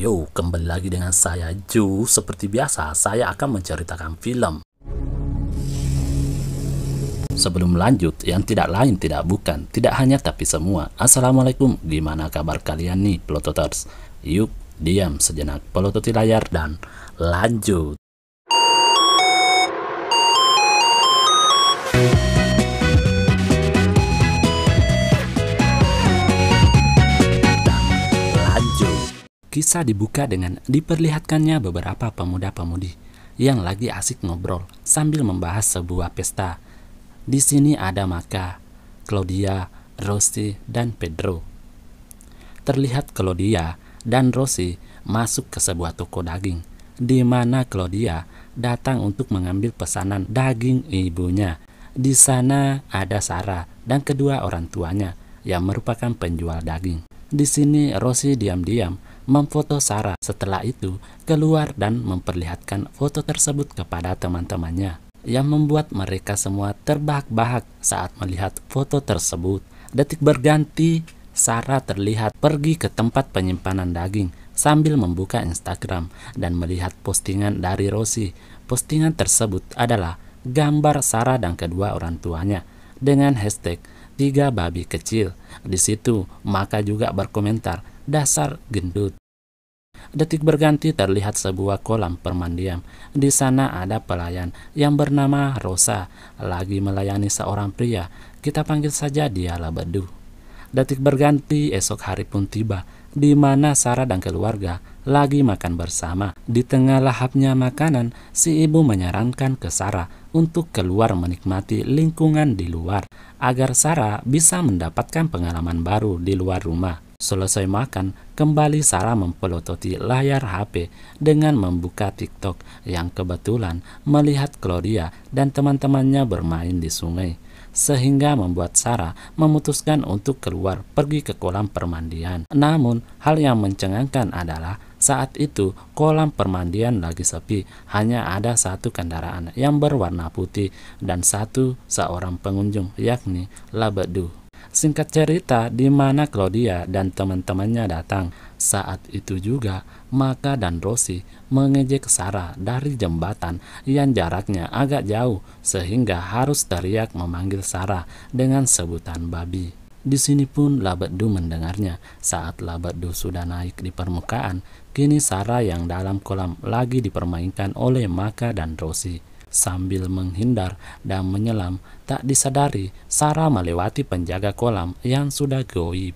Yo, kembali lagi dengan saya Ju. Seperti biasa, saya akan menceritakan film. Sebelum lanjut, yang tidak lain tidak bukan, tidak hanya tapi semua. Assalamualaikum, gimana kabar kalian nih, Plototers? Yuk, diam sejenak, pelototi layar dan lanjut. Kisah dibuka dengan diperlihatkannya beberapa pemuda-pemudi yang lagi asik ngobrol sambil membahas sebuah pesta. Di sini ada Maka, Claudia, Rossi, dan Pedro. Terlihat Claudia dan Rossi masuk ke sebuah toko daging, di mana Claudia datang untuk mengambil pesanan daging ibunya. Di sana ada Sarah dan kedua orang tuanya yang merupakan penjual daging. Di sini Rossi diam-diam memfoto Sarah. Setelah itu, keluar dan memperlihatkan foto tersebut kepada teman-temannya yang membuat mereka semua terbahak-bahak saat melihat foto tersebut. Detik berganti, Sarah terlihat pergi ke tempat penyimpanan daging sambil membuka Instagram dan melihat postingan dari Rosie. Postingan tersebut adalah gambar Sarah dan kedua orang tuanya dengan hashtag tiga babi kecil. Di situ, maka juga berkomentar, dasar gendut. Detik berganti terlihat sebuah kolam permandian. Di sana ada pelayan yang bernama Rosa, lagi melayani seorang pria. Kita panggil saja dia Labedu. Detik berganti, esok hari pun tiba, di mana Sarah dan keluarga lagi makan bersama. Di tengah lahapnya makanan, si ibu menyarankan ke Sarah untuk keluar menikmati lingkungan di luar, agar Sarah bisa mendapatkan pengalaman baru di luar rumah. Selesai makan, kembali Sarah mempelototi layar HP dengan membuka TikTok yang kebetulan melihat Claudia dan teman-temannya bermain di sungai. Sehingga membuat Sarah memutuskan untuk keluar pergi ke kolam permandian. Namun, hal yang mencengangkan adalah saat itu kolam permandian lagi sepi, hanya ada satu kendaraan yang berwarna putih dan satu seorang pengunjung yakni Labedu. Singkat cerita, di mana Claudia dan teman-temannya datang. Saat itu juga, Maka dan Rosi mengejek Sarah dari jembatan yang jaraknya agak jauh sehingga harus teriak memanggil Sarah dengan sebutan babi. Di sini pun Labadu mendengarnya. Saat Labadu sudah naik di permukaan, kini Sarah yang dalam kolam lagi dipermainkan oleh Maka dan Rosie. Sambil menghindar dan menyelam, tak disadari Sarah melewati penjaga kolam yang sudah goib.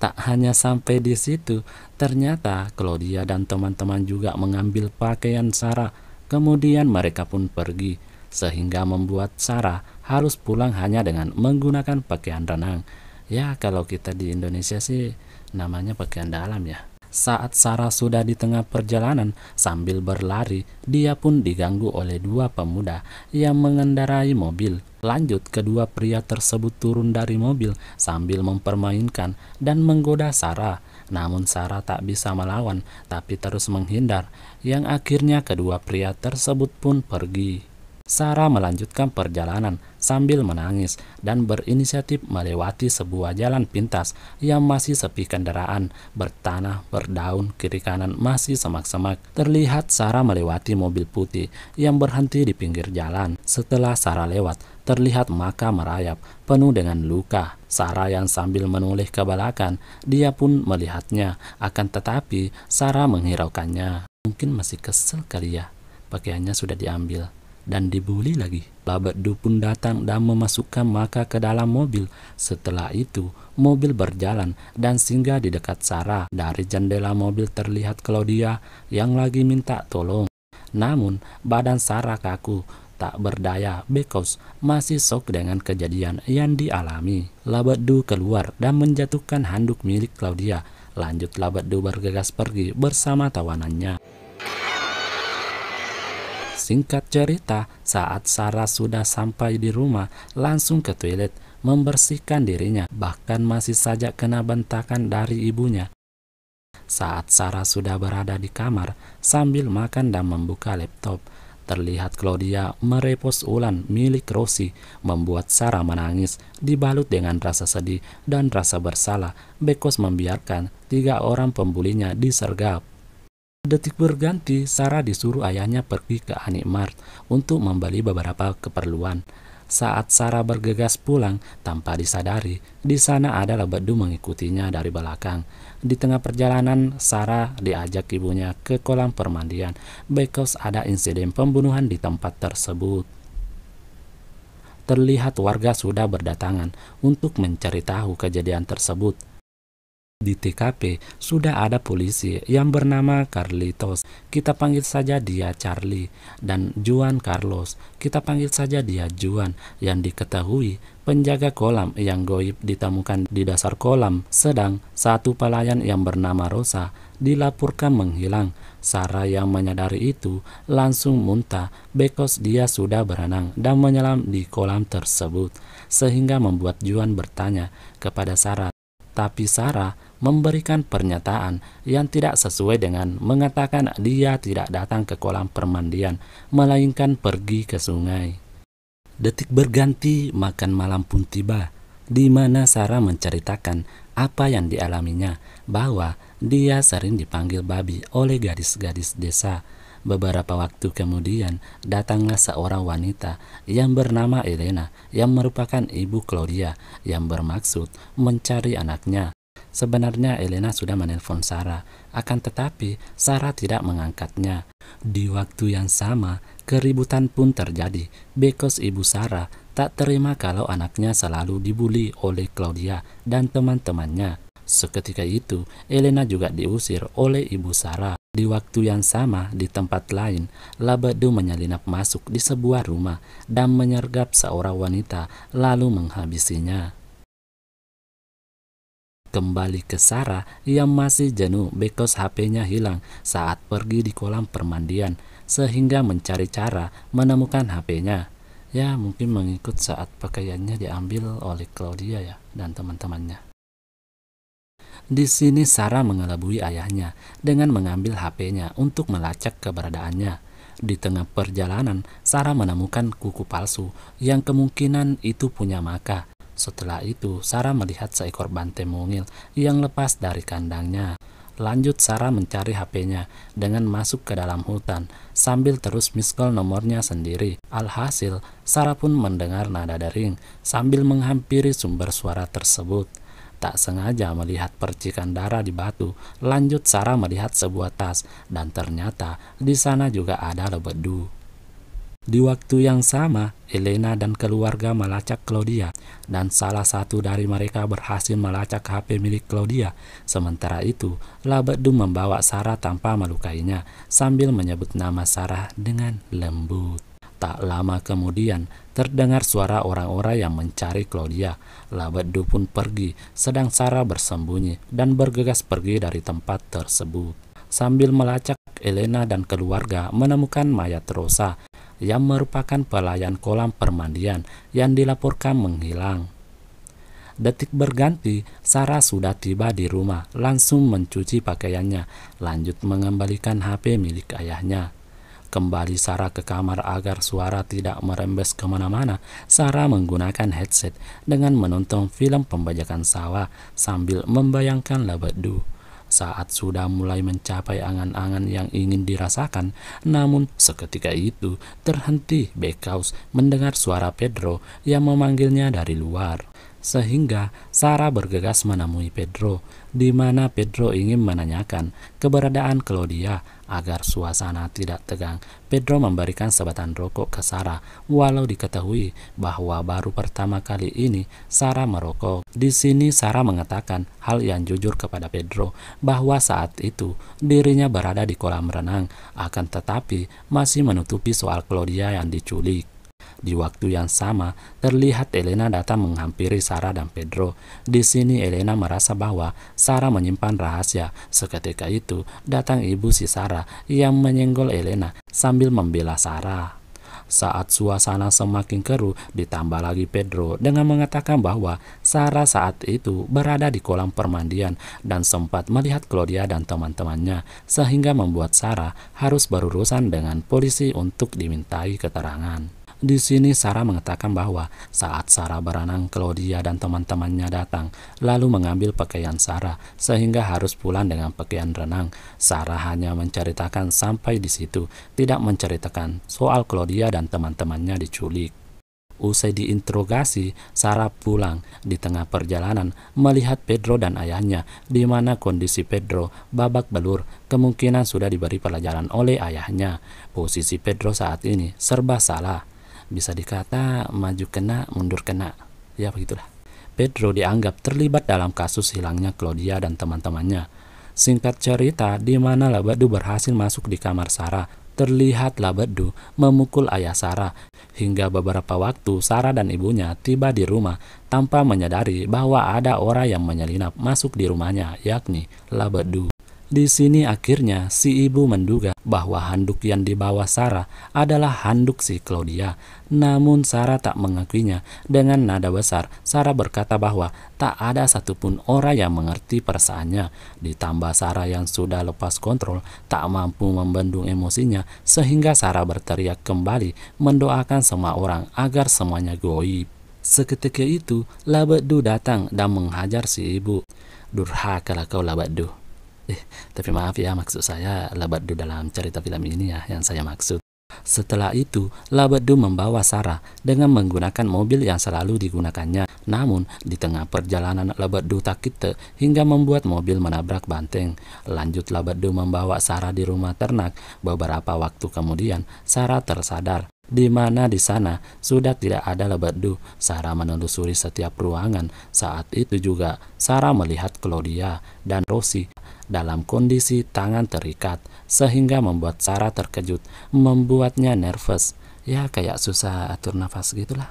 Tak hanya sampai di situ, ternyata Claudia dan teman-teman juga mengambil pakaian Sarah. Kemudian mereka pun pergi, sehingga membuat Sarah harus pulang hanya dengan menggunakan pakaian renang. Ya, kalau kita di Indonesia sih namanya pakaian dalam ya. Saat Sarah sudah di tengah perjalanan sambil berlari, dia pun diganggu oleh dua pemuda yang mengendarai mobil. Lanjut, kedua pria tersebut turun dari mobil sambil mempermainkan dan menggoda Sarah. Namun Sarah tak bisa melawan, tapi terus menghindar, yang akhirnya kedua pria tersebut pun pergi. Sarah melanjutkan perjalanan sambil menangis dan berinisiatif melewati sebuah jalan pintas yang masih sepi kendaraan, bertanah, berdaun, kiri kanan masih semak-semak. Terlihat Sarah melewati mobil putih yang berhenti di pinggir jalan. Setelah Sarah lewat, terlihat maka merayap, penuh dengan luka. Sarah yang sambil menoleh ke belakang, dia pun melihatnya, akan tetapi Sarah menghiraukannya. Mungkin masih kesel kali ya, pakaiannya sudah diambil dan dibuli lagi. Labat Du pun datang dan memasukkan Maka ke dalam mobil. Setelah itu, mobil berjalan dan singgah di dekat Sarah. Dari jendela mobil terlihat Claudia yang lagi minta tolong. Namun, badan Sarah kaku, tak berdaya Bekos masih sok dengan kejadian yang dialami. Labat Du keluar dan menjatuhkan handuk milik Claudia. Lanjut Labat Du bergegas pergi bersama tawanannya. Singkat cerita, saat Sarah sudah sampai di rumah, langsung ke toilet, membersihkan dirinya, bahkan masih saja kena bentakan dari ibunya. Saat Sarah sudah berada di kamar, sambil makan dan membuka laptop, terlihat Claudia merepos ulan milik Rosi, membuat Sarah menangis, dibalut dengan rasa sedih dan rasa bersalah, Bekos membiarkan tiga orang pembulinya disergap. Detik berganti, Sarah disuruh ayahnya pergi ke Anik Mart untuk membeli beberapa keperluan. Saat Sarah bergegas pulang tanpa disadari, di sana ada Lebedu mengikutinya dari belakang. Di tengah perjalanan, Sarah diajak ibunya ke kolam permandian because ada insiden pembunuhan di tempat tersebut. Terlihat warga sudah berdatangan untuk mencari tahu kejadian tersebut. Di TKP sudah ada polisi yang bernama Carlitos. Kita panggil saja dia Charlie dan Juan Carlos. Kita panggil saja dia Juan yang diketahui penjaga kolam yang goib ditemukan di dasar kolam. Sedang satu pelayan yang bernama Rosa dilaporkan menghilang. Sarah yang menyadari itu langsung muntah bekos dia sudah berenang dan menyelam di kolam tersebut sehingga membuat Juan bertanya kepada Sarah. Tapi Sarah memberikan pernyataan yang tidak sesuai dengan mengatakan dia tidak datang ke kolam permandian, melainkan pergi ke sungai. Detik berganti, makan malam pun tiba, di mana Sarah menceritakan apa yang dialaminya, bahwa dia sering dipanggil babi oleh gadis-gadis desa. Beberapa waktu kemudian, datanglah seorang wanita yang bernama Elena, yang merupakan ibu Claudia, yang bermaksud mencari anaknya. Sebenarnya Elena sudah menelpon Sarah, akan tetapi Sarah tidak mengangkatnya. Di waktu yang sama, keributan pun terjadi. Bekos ibu Sarah tak terima kalau anaknya selalu dibully oleh Claudia dan teman-temannya. Seketika itu, Elena juga diusir oleh ibu Sarah. Di waktu yang sama, di tempat lain, Labadu menyelinap masuk di sebuah rumah dan menyergap seorang wanita lalu menghabisinya kembali ke Sarah yang masih jenuh because HP-nya hilang saat pergi di kolam permandian sehingga mencari cara menemukan HP-nya. Ya, mungkin mengikut saat pakaiannya diambil oleh Claudia ya dan teman-temannya. Di sini Sarah mengelabui ayahnya dengan mengambil HP-nya untuk melacak keberadaannya. Di tengah perjalanan, Sarah menemukan kuku palsu yang kemungkinan itu punya Maka setelah itu, Sarah melihat seekor bante mungil yang lepas dari kandangnya. Lanjut Sarah mencari HP-nya dengan masuk ke dalam hutan sambil terus miskol nomornya sendiri. Alhasil, Sarah pun mendengar nada dering sambil menghampiri sumber suara tersebut. Tak sengaja melihat percikan darah di batu, lanjut Sarah melihat sebuah tas dan ternyata di sana juga ada lebedu. Di waktu yang sama, Elena dan keluarga melacak Claudia, dan salah satu dari mereka berhasil melacak HP milik Claudia. Sementara itu, Labadum membawa Sarah tanpa melukainya, sambil menyebut nama Sarah dengan lembut. Tak lama kemudian, terdengar suara orang-orang yang mencari Claudia. Labedu pun pergi, sedang Sarah bersembunyi dan bergegas pergi dari tempat tersebut. Sambil melacak, Elena dan keluarga menemukan mayat Rosa yang merupakan pelayan kolam permandian yang dilaporkan menghilang. Detik berganti, Sarah sudah tiba di rumah, langsung mencuci pakaiannya, lanjut mengembalikan HP milik ayahnya. Kembali Sarah ke kamar agar suara tidak merembes kemana-mana, Sarah menggunakan headset dengan menonton film pembajakan sawah sambil membayangkan Labadu saat sudah mulai mencapai angan-angan yang ingin dirasakan. Namun seketika itu terhenti Bekaus mendengar suara Pedro yang memanggilnya dari luar. Sehingga Sarah bergegas menemui Pedro, di mana Pedro ingin menanyakan keberadaan Claudia agar suasana tidak tegang. Pedro memberikan sebatan rokok ke Sarah, walau diketahui bahwa baru pertama kali ini Sarah merokok. Di sini Sarah mengatakan hal yang jujur kepada Pedro bahwa saat itu dirinya berada di kolam renang, akan tetapi masih menutupi soal Claudia yang diculik. Di waktu yang sama, terlihat Elena datang menghampiri Sarah dan Pedro. Di sini Elena merasa bahwa Sarah menyimpan rahasia. Seketika itu, datang ibu si Sarah yang menyenggol Elena sambil membela Sarah. Saat suasana semakin keruh, ditambah lagi Pedro dengan mengatakan bahwa Sarah saat itu berada di kolam permandian dan sempat melihat Claudia dan teman-temannya, sehingga membuat Sarah harus berurusan dengan polisi untuk dimintai keterangan. Di sini Sarah mengatakan bahwa saat Sarah berenang, Claudia dan teman-temannya datang, lalu mengambil pakaian Sarah, sehingga harus pulang dengan pakaian renang. Sarah hanya menceritakan sampai di situ, tidak menceritakan soal Claudia dan teman-temannya diculik. Usai diinterogasi, Sarah pulang di tengah perjalanan melihat Pedro dan ayahnya, di mana kondisi Pedro babak belur, kemungkinan sudah diberi pelajaran oleh ayahnya. Posisi Pedro saat ini serba salah bisa dikata maju kena, mundur kena. Ya begitulah. Pedro dianggap terlibat dalam kasus hilangnya Claudia dan teman-temannya. Singkat cerita, di mana Labadu berhasil masuk di kamar Sarah, terlihat Labadu memukul ayah Sarah. Hingga beberapa waktu, Sarah dan ibunya tiba di rumah tanpa menyadari bahwa ada orang yang menyelinap masuk di rumahnya, yakni Labadu. Di sini akhirnya si ibu menduga bahwa handuk yang dibawa Sarah adalah handuk si Claudia. Namun Sarah tak mengakuinya. Dengan nada besar, Sarah berkata bahwa tak ada satupun orang yang mengerti perasaannya. Ditambah Sarah yang sudah lepas kontrol, tak mampu membendung emosinya, sehingga Sarah berteriak kembali mendoakan semua orang agar semuanya goib. Seketika itu, Labadu datang dan menghajar si ibu. Durhakalah kau Labadu. Eh, tapi maaf ya, maksud saya Labadu dalam cerita film ini ya yang saya maksud. Setelah itu, Labadu membawa Sarah dengan menggunakan mobil yang selalu digunakannya. Namun, di tengah perjalanan Labadu takite hingga membuat mobil menabrak banteng. Lanjut Labadu membawa Sarah di rumah ternak. Beberapa waktu kemudian, Sarah tersadar di mana di sana sudah tidak ada lebat du. Sarah menelusuri setiap ruangan. Saat itu juga Sarah melihat Claudia dan Rosie dalam kondisi tangan terikat sehingga membuat Sarah terkejut, membuatnya nervous. Ya kayak susah atur nafas gitulah.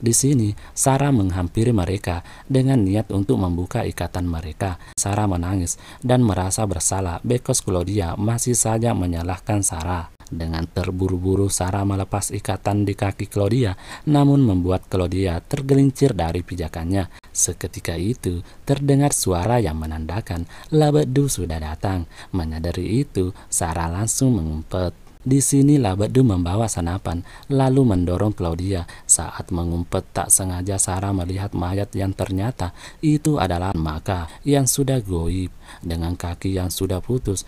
Di sini, Sarah menghampiri mereka dengan niat untuk membuka ikatan mereka. Sarah menangis dan merasa bersalah because Claudia masih saja menyalahkan Sarah. Dengan terburu-buru Sarah melepas ikatan di kaki Claudia, namun membuat Claudia tergelincir dari pijakannya. Seketika itu, terdengar suara yang menandakan Labedu sudah datang. Menyadari itu, Sarah langsung mengumpet. Di sini Bedu membawa senapan, lalu mendorong Claudia. Saat mengumpet tak sengaja Sarah melihat mayat yang ternyata itu adalah Maka yang sudah goib dengan kaki yang sudah putus.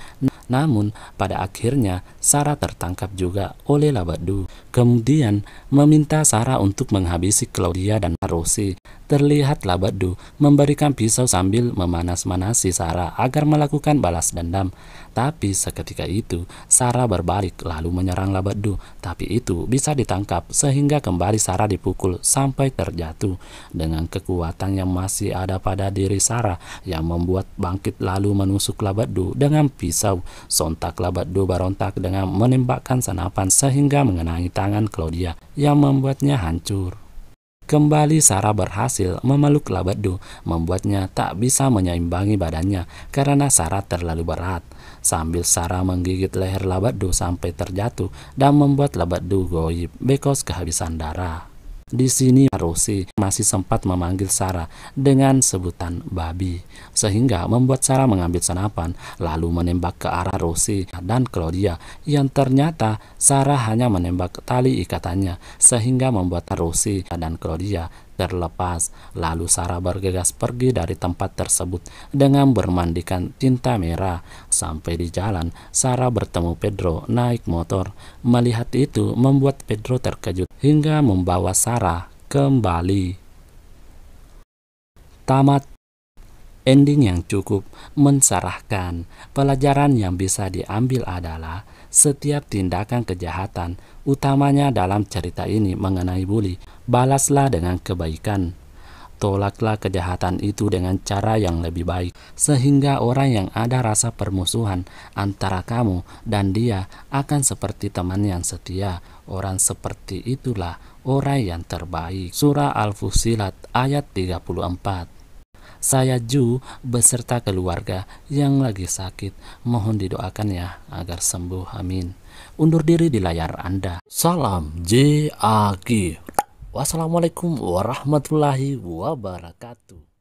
Namun, pada akhirnya Sarah tertangkap juga oleh Labadu. Kemudian meminta Sarah untuk menghabisi Claudia dan Rosie. Terlihat Labadu memberikan pisau sambil memanas-manasi Sarah agar melakukan balas dendam. Tapi seketika itu, Sarah berbalik lalu menyerang Labadu. Tapi itu bisa ditangkap sehingga kembali Sarah dipukul sampai terjatuh. Dengan kekuatan yang masih ada pada diri Sarah yang membuat bangkit lalu menusuk Labadu dengan pisau. Sontak Labadu berontak dengan menembakkan senapan sehingga mengenai tangan tangan Claudia yang membuatnya hancur. Kembali Sarah berhasil memeluk Labadu, membuatnya tak bisa menyeimbangi badannya karena Sarah terlalu berat. Sambil Sarah menggigit leher Labadu sampai terjatuh dan membuat Labadu goib bekos kehabisan darah. Di sini Rose masih sempat memanggil Sarah dengan sebutan babi, sehingga membuat Sarah mengambil senapan lalu menembak ke arah Rose dan Claudia yang ternyata Sarah hanya menembak tali ikatannya sehingga membuat Rose dan Claudia terlepas. Lalu Sarah bergegas pergi dari tempat tersebut dengan bermandikan tinta merah. Sampai di jalan, Sarah bertemu Pedro naik motor. Melihat itu membuat Pedro terkejut hingga membawa Sarah kembali. Tamat Ending yang cukup mensarahkan. Pelajaran yang bisa diambil adalah setiap tindakan kejahatan, utamanya dalam cerita ini mengenai bully, balaslah dengan kebaikan. Tolaklah kejahatan itu dengan cara yang lebih baik, sehingga orang yang ada rasa permusuhan antara kamu dan dia akan seperti teman yang setia. Orang seperti itulah orang yang terbaik. Surah Al-Fusilat ayat 34 saya Ju beserta keluarga yang lagi sakit. Mohon didoakan ya agar sembuh. Amin. Undur diri di layar Anda. Salam JAG. Wassalamualaikum warahmatullahi wabarakatuh.